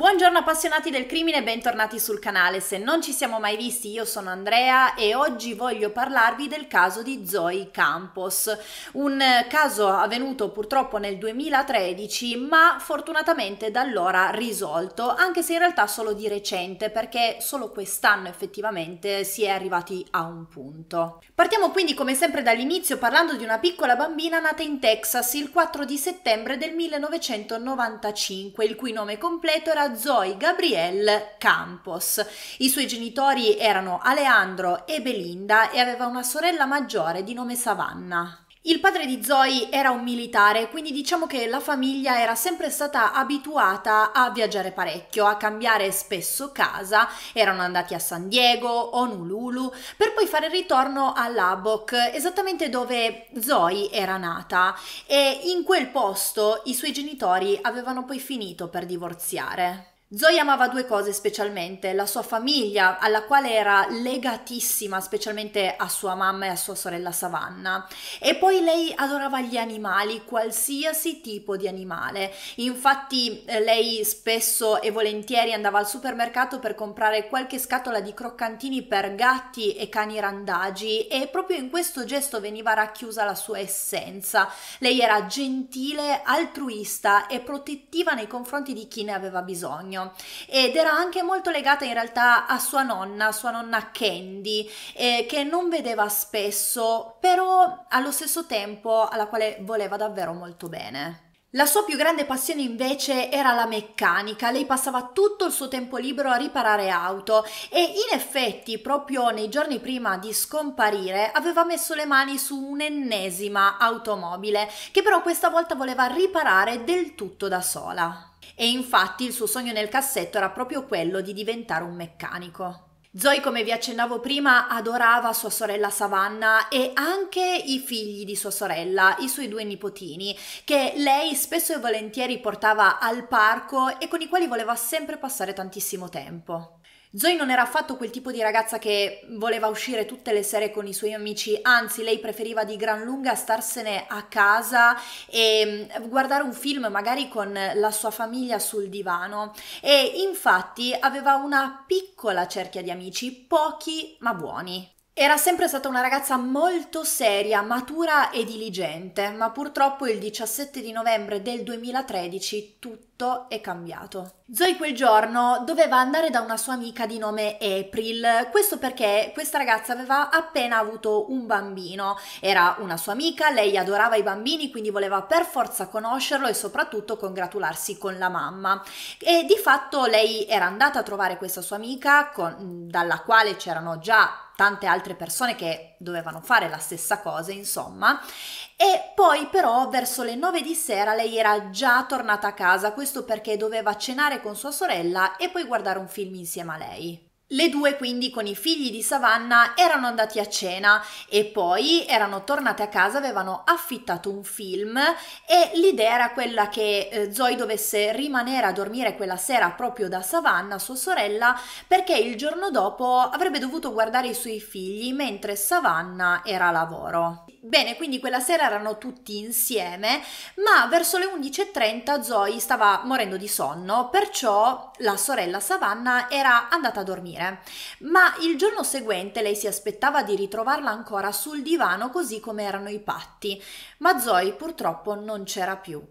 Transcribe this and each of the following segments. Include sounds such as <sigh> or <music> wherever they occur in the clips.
Buongiorno appassionati del crimine e bentornati sul canale. Se non ci siamo mai visti, io sono Andrea e oggi voglio parlarvi del caso di Zoe Campos, un eh, caso avvenuto purtroppo nel 2013, ma fortunatamente da allora risolto, anche se in realtà solo di recente, perché solo quest'anno effettivamente si è arrivati a un punto. Partiamo quindi come sempre dall'inizio parlando di una piccola bambina nata in Texas il 4 di settembre del 1995, il cui nome completo era Zoe Gabrielle Campos. I suoi genitori erano Aleandro e Belinda e aveva una sorella maggiore di nome Savannah. Il padre di Zoe era un militare, quindi diciamo che la famiglia era sempre stata abituata a viaggiare parecchio, a cambiare spesso casa, erano andati a San Diego, Honolulu, per poi fare ritorno a Lubbock, esattamente dove Zoe era nata e in quel posto i suoi genitori avevano poi finito per divorziare. Zoe amava due cose specialmente, la sua famiglia alla quale era legatissima specialmente a sua mamma e a sua sorella Savannah e poi lei adorava gli animali, qualsiasi tipo di animale, infatti eh, lei spesso e volentieri andava al supermercato per comprare qualche scatola di croccantini per gatti e cani randagi e proprio in questo gesto veniva racchiusa la sua essenza, lei era gentile, altruista e protettiva nei confronti di chi ne aveva bisogno bisogno ed era anche molto legata in realtà a sua nonna, sua nonna Candy, eh, che non vedeva spesso, però allo stesso tempo alla quale voleva davvero molto bene. La sua più grande passione invece era la meccanica, lei passava tutto il suo tempo libero a riparare auto e in effetti proprio nei giorni prima di scomparire aveva messo le mani su un'ennesima automobile che però questa volta voleva riparare del tutto da sola. E infatti il suo sogno nel cassetto era proprio quello di diventare un meccanico. Zoe, come vi accennavo prima, adorava sua sorella Savannah e anche i figli di sua sorella, i suoi due nipotini, che lei spesso e volentieri portava al parco e con i quali voleva sempre passare tantissimo tempo. Zoe non era affatto quel tipo di ragazza che voleva uscire tutte le sere con i suoi amici, anzi lei preferiva di gran lunga starsene a casa e mm, guardare un film magari con la sua famiglia sul divano e infatti aveva una piccola cerchia di amici, pochi ma buoni. Era sempre stata una ragazza molto seria, matura e diligente, ma purtroppo il 17 di novembre del 2013 tutto è cambiato. Zoe quel giorno doveva andare da una sua amica di nome April, questo perché questa ragazza aveva appena avuto un bambino, era una sua amica, lei adorava i bambini, quindi voleva per forza conoscerlo e soprattutto congratularsi con la mamma. E di fatto lei era andata a trovare questa sua amica con, dalla quale c'erano già tante altre persone che dovevano fare la stessa cosa, insomma. E poi però verso le 9 di sera lei era già tornata a casa, questo perché doveva cenare con sua sorella e poi guardare un film insieme a lei. Le due quindi con i figli di Savannah erano andati a cena e poi erano tornate a casa, avevano affittato un film e l'idea era quella che eh, Zoe dovesse rimanere a dormire quella sera proprio da Savannah, sua sorella, perché il giorno dopo avrebbe dovuto guardare i suoi figli mentre Savannah era a lavoro. Bene, quindi quella sera erano tutti insieme, ma verso le 11.30 Zoe stava morendo di sonno, perciò la sorella Savannah era andata a dormire. Ma il giorno seguente lei si aspettava di ritrovarla ancora sul divano così come erano i patti, ma Zoe purtroppo non c'era più.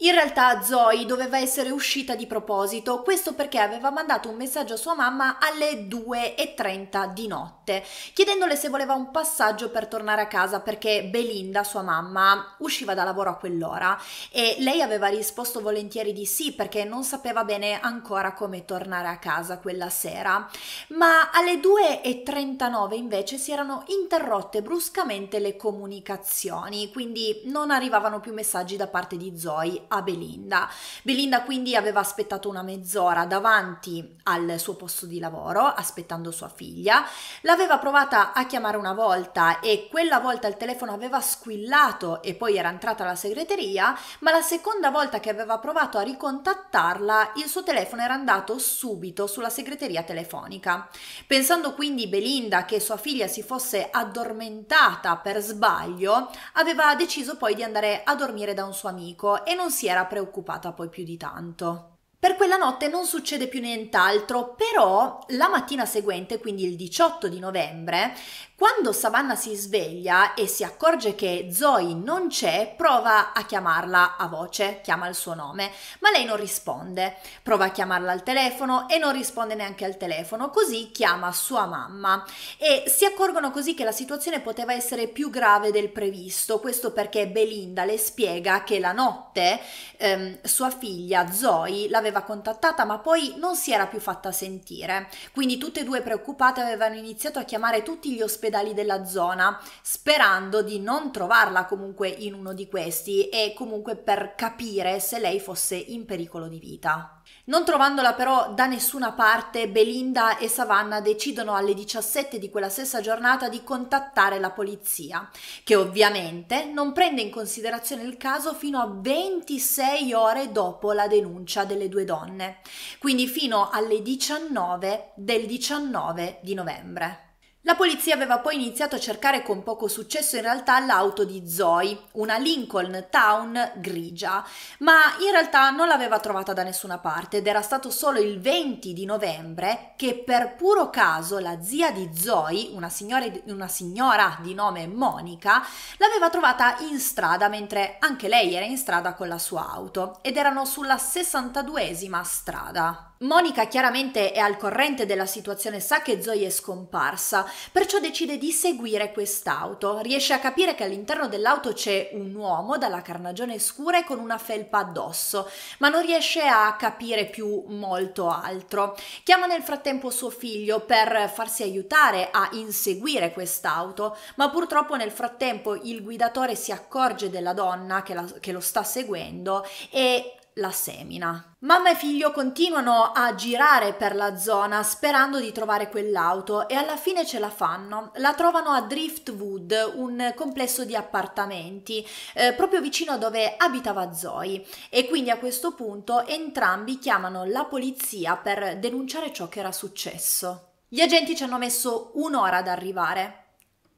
In realtà Zoe doveva essere uscita di proposito, questo perché aveva mandato un messaggio a sua mamma alle 2.30 di notte, chiedendole se voleva un passaggio per tornare a casa perché Belinda, sua mamma, usciva da lavoro a quell'ora e lei aveva risposto volentieri di sì perché non sapeva bene ancora come tornare a casa quella sera. Ma alle 2.39 invece si erano interrotte bruscamente le comunicazioni, quindi non arrivavano più messaggi da parte di Zoe a Belinda. Belinda quindi aveva aspettato una mezz'ora davanti al suo posto di lavoro, aspettando sua figlia, l'aveva provata a chiamare una volta e quella volta il telefono aveva squillato e poi era entrata la segreteria, ma la seconda volta che aveva provato a ricontattarla il suo telefono era andato subito sulla segreteria telefonica. Pensando quindi Belinda che sua figlia si fosse addormentata per sbaglio, aveva deciso poi di andare a dormire da un suo amico e non si era preoccupata poi più di tanto. Per quella notte non succede più nient'altro, però la mattina seguente, quindi il 18 di novembre, quando Savannah si sveglia e si accorge che Zoe non c'è, prova a chiamarla a voce, chiama il suo nome, ma lei non risponde. Prova a chiamarla al telefono e non risponde neanche al telefono, così chiama sua mamma e si accorgono così che la situazione poteva essere più grave del previsto, questo perché Belinda le spiega che la notte ehm, sua figlia Zoe l'aveva l'aveva contattata ma poi non si era più fatta sentire, quindi tutte e due preoccupate avevano iniziato a chiamare tutti gli ospedali della zona sperando di non trovarla comunque in uno di questi e comunque per capire se lei fosse in pericolo di vita. Non trovandola però da nessuna parte, Belinda e Savannah decidono alle 17 di quella stessa giornata di contattare la polizia, che ovviamente non prende in considerazione il caso fino a 26 ore dopo la denuncia delle due donne, quindi fino alle 19 del 19 di novembre. La polizia aveva poi iniziato a cercare con poco successo in realtà l'auto di Zoe, una Lincoln Town grigia, ma in realtà non l'aveva trovata da nessuna parte ed era stato solo il 20 di novembre che per puro caso la zia di Zoe, una signora, una signora di nome Monica, l'aveva trovata in strada mentre anche lei era in strada con la sua auto ed erano sulla 62esima strada. Monica chiaramente è al corrente della situazione, sa che Zoe è scomparsa, perciò decide di seguire quest'auto. Riesce a capire che all'interno dell'auto c'è un uomo dalla carnagione scura e con una felpa addosso, ma non riesce a capire più molto altro. Chiama nel frattempo suo figlio per farsi aiutare a inseguire quest'auto, ma purtroppo nel frattempo il guidatore si accorge della donna che, la, che lo sta seguendo e la semina. Mamma e figlio continuano a girare per la zona sperando di trovare quell'auto e alla fine ce la fanno. La trovano a Driftwood, un complesso di appartamenti, eh, proprio vicino a dove abitava Zoe e quindi a questo punto entrambi chiamano la polizia per denunciare ciò che era successo. Gli agenti ci hanno messo un'ora ad arrivare.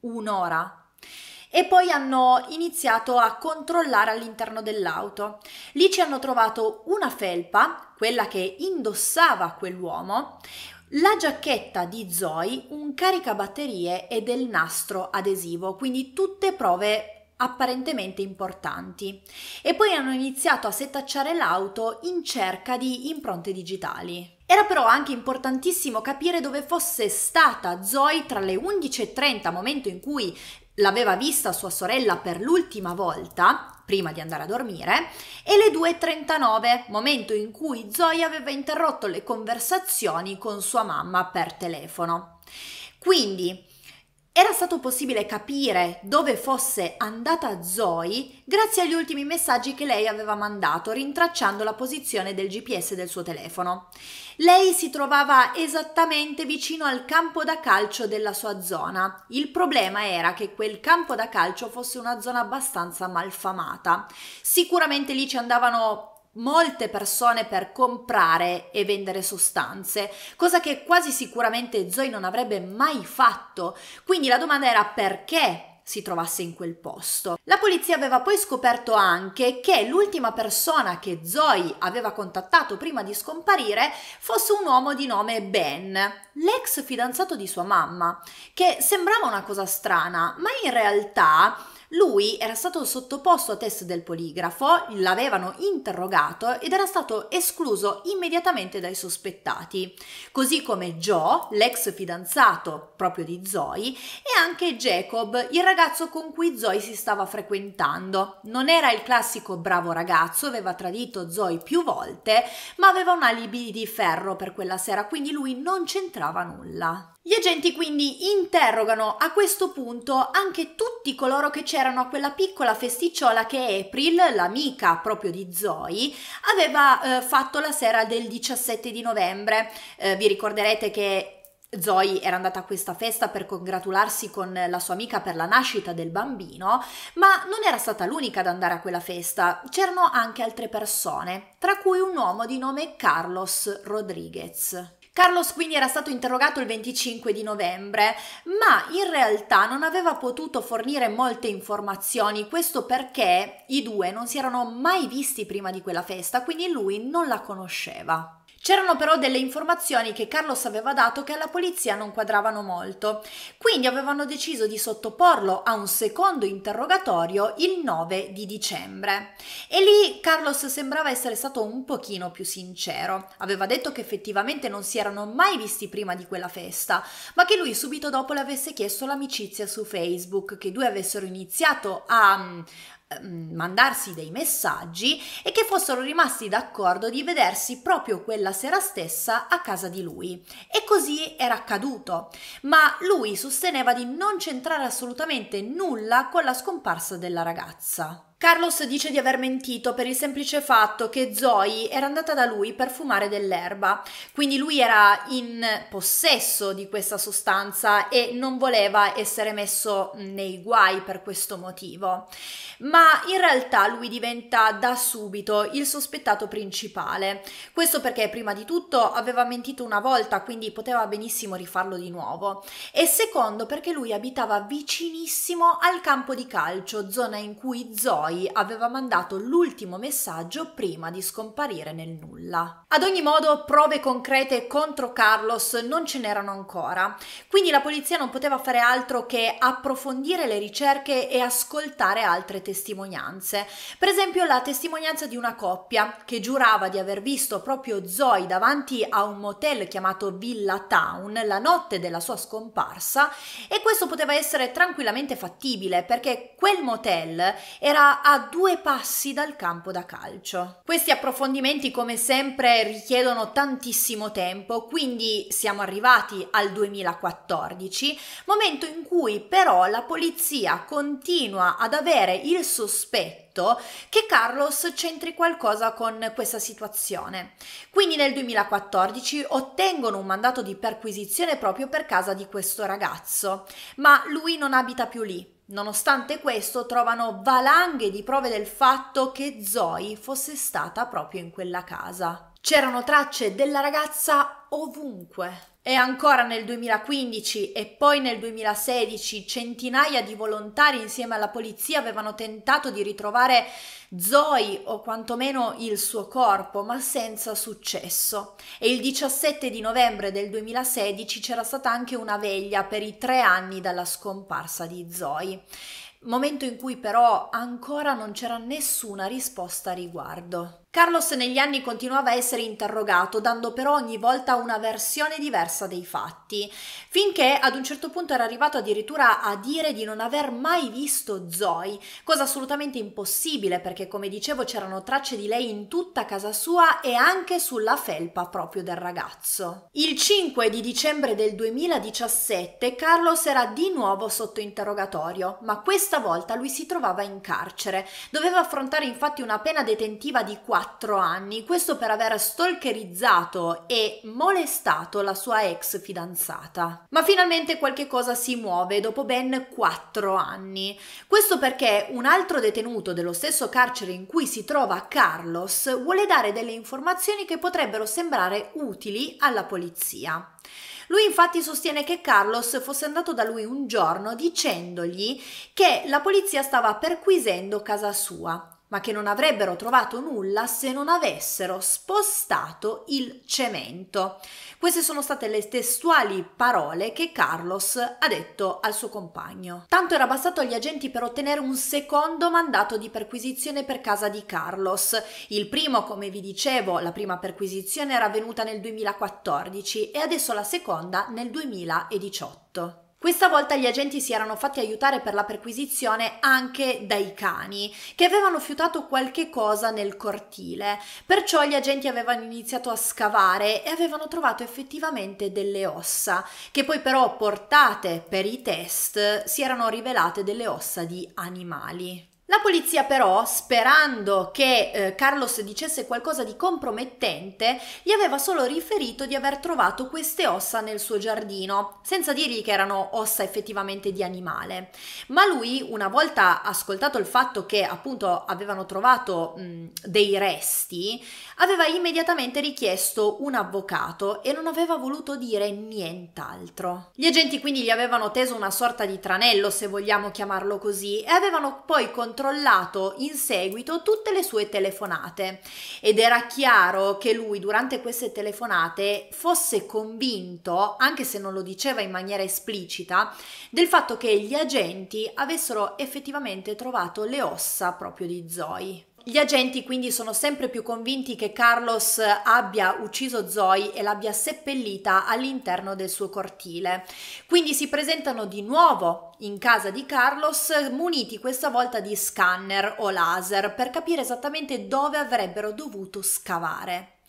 Un'ora e poi hanno iniziato a controllare all'interno dell'auto. Lì ci hanno trovato una felpa, quella che indossava quell'uomo, la giacchetta di Zoe, un caricabatterie e del nastro adesivo, quindi tutte prove apparentemente importanti e poi hanno iniziato a setacciare l'auto in cerca di impronte digitali. Era però anche importantissimo capire dove fosse stata Zoe tra le 11.30, momento in cui l'aveva vista sua sorella per l'ultima volta prima di andare a dormire e le 2.39, momento in cui Zoe aveva interrotto le conversazioni con sua mamma per telefono. Quindi era stato possibile capire dove fosse andata Zoe grazie agli ultimi messaggi che lei aveva mandato, rintracciando la posizione del GPS del suo telefono. Lei si trovava esattamente vicino al campo da calcio della sua zona. Il problema era che quel campo da calcio fosse una zona abbastanza malfamata. Sicuramente lì ci andavano molte persone per comprare e vendere sostanze, cosa che quasi sicuramente Zoe non avrebbe mai fatto. Quindi la domanda era perché si trovasse in quel posto. La polizia aveva poi scoperto anche che l'ultima persona che Zoe aveva contattato prima di scomparire fosse un uomo di nome Ben, l'ex fidanzato di sua mamma, che sembrava una cosa strana, ma in realtà lui era stato sottoposto a test del poligrafo, l'avevano interrogato ed era stato escluso immediatamente dai sospettati, così come Joe, l'ex fidanzato proprio di Zoe, e anche Jacob, il ragazzo con cui Zoe si stava frequentando. Non era il classico bravo ragazzo, aveva tradito Zoe più volte, ma aveva un alibi di ferro per quella sera, quindi lui non c'entrava nulla. Gli agenti quindi interrogano a questo punto anche tutti coloro che c'erano a quella piccola festicciola che April, l'amica proprio di Zoe, aveva eh, fatto la sera del 17 di novembre. Eh, vi ricorderete che Zoe era andata a questa festa per congratularsi con la sua amica per la nascita del bambino, ma non era stata l'unica ad andare a quella festa, c'erano anche altre persone, tra cui un uomo di nome Carlos Rodriguez. Carlos quindi era stato interrogato il 25 di novembre, ma in realtà non aveva potuto fornire molte informazioni, questo perché i due non si erano mai visti prima di quella festa, quindi lui non la conosceva. C'erano però delle informazioni che Carlos aveva dato che alla polizia non quadravano molto, quindi avevano deciso di sottoporlo a un secondo interrogatorio il 9 di dicembre. E lì Carlos sembrava essere stato un pochino più sincero. Aveva detto che effettivamente non si erano mai visti prima di quella festa, ma che lui subito dopo le avesse chiesto l'amicizia su Facebook, che i due avessero iniziato a Ehm, mandarsi dei messaggi e che fossero rimasti d'accordo di vedersi proprio quella sera stessa a casa di lui. E così era accaduto, ma lui sosteneva di non c'entrare assolutamente nulla con la scomparsa della ragazza. Carlos dice di aver mentito per il semplice fatto che Zoe era andata da lui per fumare dell'erba, quindi lui era in possesso di questa sostanza e non voleva essere messo nei guai per questo motivo. Ma in realtà lui diventa da subito il sospettato principale. Questo perché prima di tutto aveva mentito una volta, quindi poteva benissimo rifarlo di nuovo. E secondo perché lui abitava vicinissimo al campo di calcio, zona in cui Zoe poi aveva mandato l'ultimo messaggio prima di scomparire nel nulla. Ad ogni modo, prove concrete contro Carlos non ce n'erano ancora, quindi la polizia non poteva fare altro che approfondire le ricerche e ascoltare altre testimonianze. Per esempio, la testimonianza di una coppia che giurava di aver visto proprio Zoe davanti a un motel chiamato Villa Town la notte della sua scomparsa e questo poteva essere tranquillamente fattibile perché quel motel era a due passi dal campo da calcio. Questi approfondimenti come sempre richiedono tantissimo tempo, quindi siamo arrivati al 2014, momento in cui però la polizia continua ad avere il sospetto che Carlos c'entri qualcosa con questa situazione. Quindi nel 2014 ottengono un mandato di perquisizione proprio per casa di questo ragazzo, ma lui non abita più lì. Nonostante questo trovano valanghe di prove del fatto che Zoe fosse stata proprio in quella casa. C'erano tracce della ragazza ovunque. E ancora nel 2015 e poi nel 2016 centinaia di volontari insieme alla polizia avevano tentato di ritrovare Zoe o quantomeno il suo corpo, ma senza successo. E il 17 di novembre del 2016 c'era stata anche una veglia per i tre anni dalla scomparsa di Zoe momento in cui però ancora non c'era nessuna risposta a riguardo. Carlos negli anni continuava a essere interrogato, dando però ogni volta una versione diversa dei fatti, finché ad un certo punto era arrivato addirittura a dire di non aver mai visto Zoe, cosa assolutamente impossibile perché come dicevo c'erano tracce di lei in tutta casa sua e anche sulla felpa proprio del ragazzo. Il 5 di dicembre del 2017 Carlos era di nuovo sotto interrogatorio, ma questa volta lui si trovava in carcere. Doveva affrontare infatti una pena detentiva di 4 4 anni, questo per aver stalkerizzato e molestato la sua ex fidanzata. Ma finalmente qualche cosa si muove dopo ben 4 anni. Questo perché un altro detenuto dello stesso carcere in cui si trova Carlos vuole dare delle informazioni che potrebbero sembrare utili alla polizia. Lui infatti sostiene che Carlos fosse andato da lui un giorno dicendogli che la polizia stava perquisendo casa sua ma che non avrebbero trovato nulla se non avessero spostato il cemento. Queste sono state le testuali parole che Carlos ha detto al suo compagno. Tanto era bastato agli agenti per ottenere un secondo mandato di perquisizione per casa di Carlos. Il primo, come vi dicevo, la prima perquisizione era avvenuta nel 2014 e adesso la seconda nel 2018. Questa volta gli agenti si erano fatti aiutare per la perquisizione anche dai cani, che avevano fiutato qualche cosa nel cortile, perciò gli agenti avevano iniziato a scavare e avevano trovato effettivamente delle ossa, che poi però portate per i test si erano rivelate delle ossa di animali. La polizia però, sperando che eh, Carlos dicesse qualcosa di compromettente, gli aveva solo riferito di aver trovato queste ossa nel suo giardino, senza dirgli che erano ossa effettivamente di animale. Ma lui, una volta ascoltato il fatto che appunto avevano trovato mh, mm, dei resti, aveva immediatamente richiesto un avvocato e non aveva voluto dire nient'altro. Gli agenti quindi gli avevano teso una sorta di tranello, se vogliamo chiamarlo così, e avevano poi contattato controllato in seguito tutte le sue telefonate ed era chiaro che lui durante queste telefonate fosse convinto, anche se non lo diceva in maniera esplicita, del fatto che gli agenti avessero effettivamente trovato le ossa proprio di Zoe. Gli agenti quindi sono sempre più convinti che Carlos abbia ucciso Zoe e l'abbia seppellita all'interno del suo cortile. Quindi si presentano di nuovo in casa di Carlos muniti questa volta di scanner o laser per capire esattamente dove avrebbero dovuto scavare.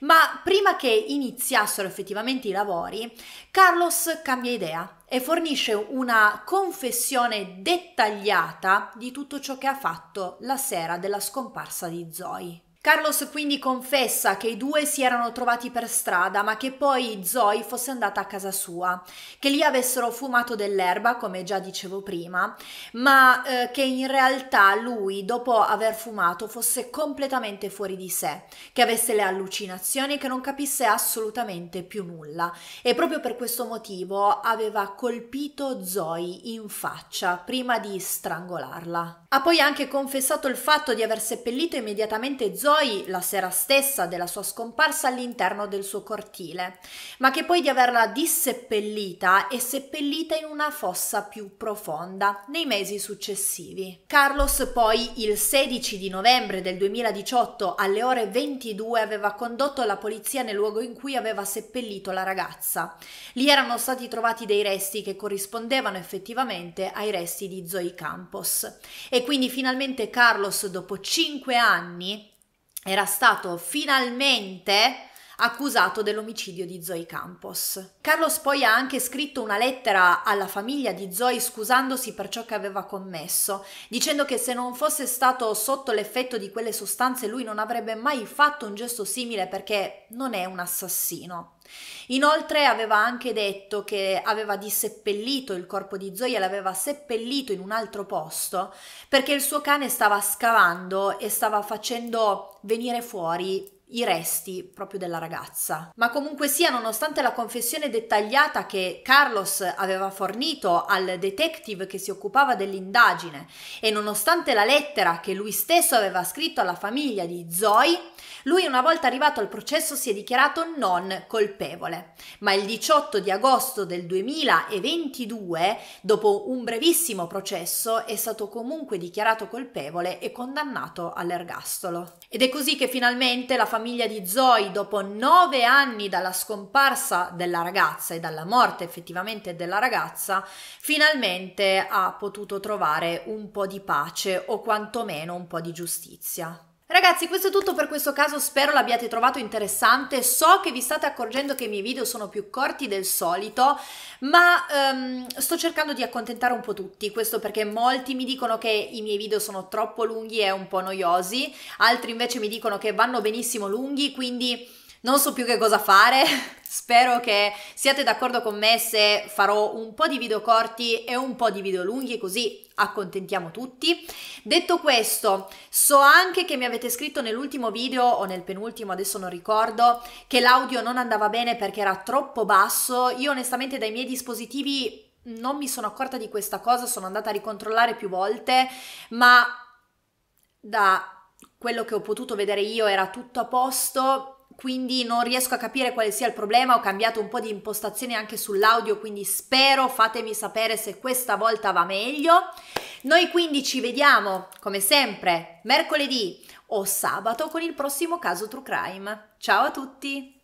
Ma prima che iniziassero effettivamente i lavori, Carlos cambia idea e fornisce una confessione dettagliata di tutto ciò che ha fatto la sera della scomparsa di Zoe. Carlos quindi confessa che i due si erano trovati per strada, ma che poi Zoe fosse andata a casa sua, che lì avessero fumato dell'erba, come già dicevo prima, ma eh, che in realtà lui, dopo aver fumato, fosse completamente fuori di sé, che avesse le allucinazioni, e che non capisse assolutamente più nulla. E proprio per questo motivo aveva colpito Zoe in faccia prima di strangolarla. Ha poi anche confessato il fatto di aver seppellito immediatamente Zoe poi la sera stessa della sua scomparsa all'interno del suo cortile, ma che poi di averla disseppellita e seppellita in una fossa più profonda nei mesi successivi. Carlos poi il 16 di novembre del 2018 alle ore 22 aveva condotto la polizia nel luogo in cui aveva seppellito la ragazza. Lì erano stati trovati dei resti che corrispondevano effettivamente ai resti di Zoe Campos e quindi finalmente Carlos dopo 5 anni era stato finalmente accusato dell'omicidio di Zoe Campos. Carlos poi ha anche scritto una lettera alla famiglia di Zoe scusandosi per ciò che aveva commesso, dicendo che se non fosse stato sotto l'effetto di quelle sostanze lui non avrebbe mai fatto un gesto simile perché non è un assassino. Inoltre aveva anche detto che aveva disseppellito il corpo di Zoe e l'aveva seppellito in un altro posto perché il suo cane stava scavando e stava facendo venire fuori i resti proprio della ragazza. Ma comunque sia, nonostante la confessione dettagliata che Carlos aveva fornito al detective che si occupava dell'indagine e nonostante la lettera che lui stesso aveva scritto alla famiglia di Zoe, lui una volta arrivato al processo si è dichiarato non colpevole. Ma il 18 di agosto del 2022, dopo un brevissimo processo, è stato comunque dichiarato colpevole e condannato all'ergastolo. Ed è così che finalmente la famiglia famiglia di Zoe dopo nove anni dalla scomparsa della ragazza e dalla morte effettivamente della ragazza, finalmente ha potuto trovare un po' di pace o quantomeno un po' di giustizia. Ragazzi questo è tutto per questo caso, spero l'abbiate trovato interessante, so che vi state accorgendo che i miei video sono più corti del solito, ma um, sto cercando di accontentare un po' tutti, questo perché molti mi dicono che i miei video sono troppo lunghi e un po' noiosi, altri invece mi dicono che vanno benissimo lunghi, quindi non so più che cosa fare. <laughs> Spero che siate d'accordo con me se farò un po' di video corti e un po' di video lunghi, così accontentiamo tutti. Detto questo, so anche che mi avete scritto nell'ultimo video o nel penultimo, adesso non ricordo, che l'audio non andava bene perché era troppo basso. Io onestamente dai miei dispositivi non mi sono accorta di questa cosa, sono andata a ricontrollare più volte, ma da quello che ho potuto vedere io era tutto a posto quindi non riesco a capire quale sia il problema, ho cambiato un po' di impostazione anche sull'audio, quindi spero fatemi sapere se questa volta va meglio. Noi quindi ci vediamo, come sempre, mercoledì o sabato con il prossimo caso True Crime. Ciao a tutti!